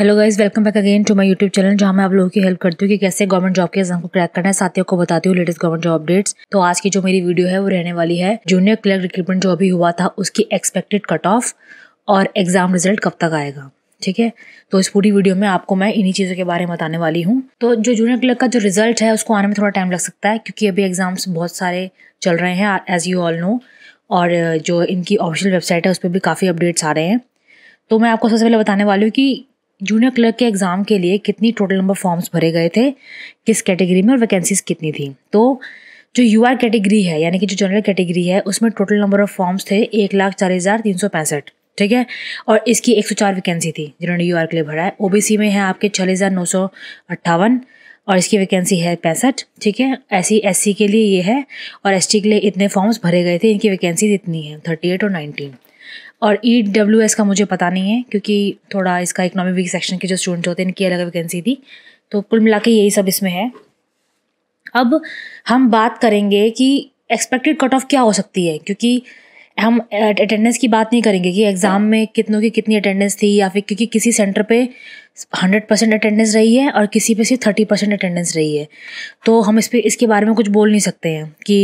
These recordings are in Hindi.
Hello guys welcome back again to my YouTube channel जहां मैं आप लोगों की हेल्प करती हूँ कि कैसे गवर्नमेंट जॉब के एग्जाम को क्रैक करना है साथियों को बताती हूँ लेटेस्ट गवर्नमेंट जॉब अपडेट्स तो आज की जो मेरी वीडियो है वो रहने वाली है जूनियर क्लर्क रिक्रूटमेंट जो अभी हुआ था उसकी एक्सपेक्टेड कट ऑफ और एग्जाम रिजल्ट कब तक आएगा ठीक है तो इस पूरी वीडियो में आपको मैं इन्हीं चीज़ों के बारे में बताने वाली हूँ तो जो जूनियर क्लर्क का जो रिजल्ट है उसको आने में थोड़ा टाइम लग सकता है क्योंकि अभी एग्जाम्स बहुत सारे चल रहे हैं एज़ यू ऑल नो और जो इनकी ऑफिशियल वेबसाइट है उस पर भी काफ़ी अपडेट्स आ रहे हैं तो मैं आपको सबसे पहले बताने वाली हूँ कि जूनियर क्लर्क के एग्ज़ाम के लिए कितनी टोटल नंबर फॉर्म्स भरे गए थे किस कैटेगरी में और वैकेंसीज कितनी थी तो जो यू आर कैटेगरी है यानी कि जो जनरल कैटेगरी है उसमें टोटल नंबर ऑफ फॉर्म्स थे एक लाख चालीस हज़ार तीन सौ पैंसठ ठीक है और इसकी एक सौ चार वैकेंसी थी जिन्होंने यू आर के लिए भरा है ओ बी सी में है आपके छः हज़ार नौ सौ अट्ठावन और इसकी वैकेंसी है पैंसठ ठीक है ऐसी एस सी के लिए ये है और एस टी के लिए इतने फॉर्म्स भरे गए थे इनकी वैकेंसीज इतनी है थर्टी एट और नाइनटीन और ई डब्ल्यू एस का मुझे पता नहीं है क्योंकि थोड़ा इसका इकोनॉमिक सेक्शन के जो स्टूडेंट होते हैं इनकी अलग वैकेंसी थी तो कुल मिला के यही सब इसमें है अब हम बात करेंगे कि एक्सपेक्टेड कट ऑफ क्या हो सकती है क्योंकि हम अटेंडेंस की बात नहीं करेंगे कि एग्ज़ाम में कितनों की कितनी अटेंडेंस थी या फिर क्योंकि किसी सेंटर पे हंड्रेड परसेंट अटेंडेंस रही है और किसी पे सिर्फ थर्टी परसेंट अटेंडेंस रही है तो हम इस पर इसके बारे में कुछ बोल नहीं सकते हैं कि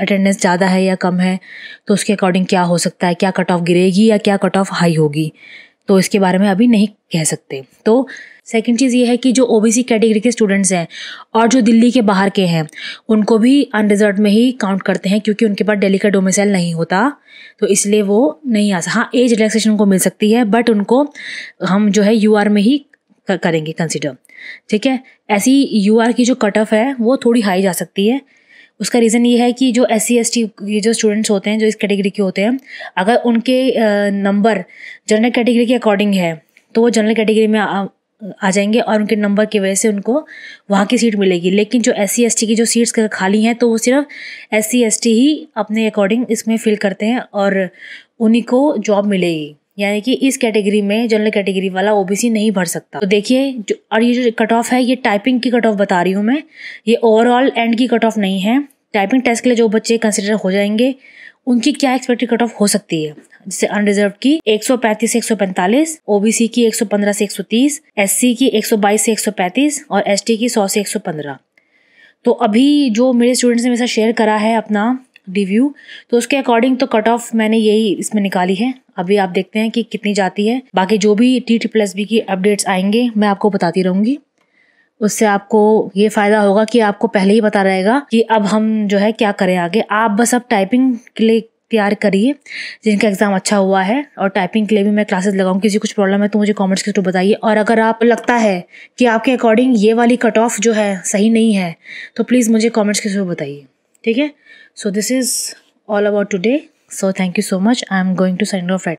अटेंडेंस ज़्यादा है या कम है तो उसके अकॉर्डिंग क्या हो सकता है क्या कट ऑफ गिरेगी या क्या कट ऑफ हाई होगी तो इसके बारे में अभी नहीं कह सकते तो सेकेंड चीज़ ये है कि जो सी कैटेगरी के स्टूडेंट्स हैं और जो दिल्ली के बाहर के हैं उनको भी अनरिजर्व में ही काउंट करते हैं क्योंकि उनके पास डेली का डोमिसाइल नहीं होता तो इसलिए वो नहीं आ सकता हाँ एज रिलैक्सेशन उनको मिल सकती है बट उनको हम जो है यू में ही करेंगे कंसिडर ठीक है ऐसी यू की जो कट ऑफ है वो थोड़ी हाई जा सकती है उसका रीज़न ये है कि जो एस सी एस टी ये जो स्टूडेंट्स होते हैं जो इस कैटेगरी के होते हैं अगर उनके नंबर जनरल कैटेगरी के अकॉर्डिंग है तो वो जनरल कैटेगरी में आ, आ जाएंगे और उनके नंबर की वजह से उनको वहाँ की सीट मिलेगी लेकिन जो एस सी एस टी की जो सीट्स खाली हैं तो वो सिर्फ एस सी एस टी ही अपने अकॉर्डिंग इसमें फिल करते हैं और उन्हीं को जॉब मिलेगी यानी कि इस कैटेगरी में जनरल कैटेगरी वाला ओबीसी नहीं भर सकता तो देखिए जो और ये जो कट ऑफ है ये टाइपिंग की कट ऑफ बता रही हूँ मैं ये ओवरऑल एंड की कट ऑफ नहीं है टाइपिंग टेस्ट के लिए जो बच्चे कंसिडर हो जाएंगे उनकी क्या एक्सपेक्टेड कट ऑफ हो सकती है जैसे अनरिजर्व की 135 से 145, ओबीसी की 115 से 130, एससी की 122 से 135 और एसटी की 100 से 115। तो अभी जो मेरे स्टूडेंट्स ने मेरे साथ शेयर करा है अपना डी व्यू तो उसके अकॉर्डिंग तो कट ऑफ मैंने यही इसमें निकाली है अभी आप देखते हैं कि कितनी जाती है बाकी जो भी टी टी प्लस बी की अपडेट्स आएंगे मैं आपको बताती रहूँगी उससे आपको ये फायदा होगा कि आपको पहले ही पता रहेगा कि अब हम जो है क्या करें आगे आप बस अब टाइपिंग के लिए तैयार करिए जिनका एग्ज़ाम अच्छा हुआ है और टाइपिंग के लिए भी मैं क्लासेस लगाऊँ किसी कुछ प्रॉब्लम है तो मुझे कमेंट्स के थ्रू बताइए और अगर आप लगता है कि आपके अकॉर्डिंग ये वाली कट ऑफ जो है सही नहीं है तो प्लीज़ मुझे कमेंट्स के थ्रू बताइए ठीक है so this is all about today so thank you so much I am going to sign off right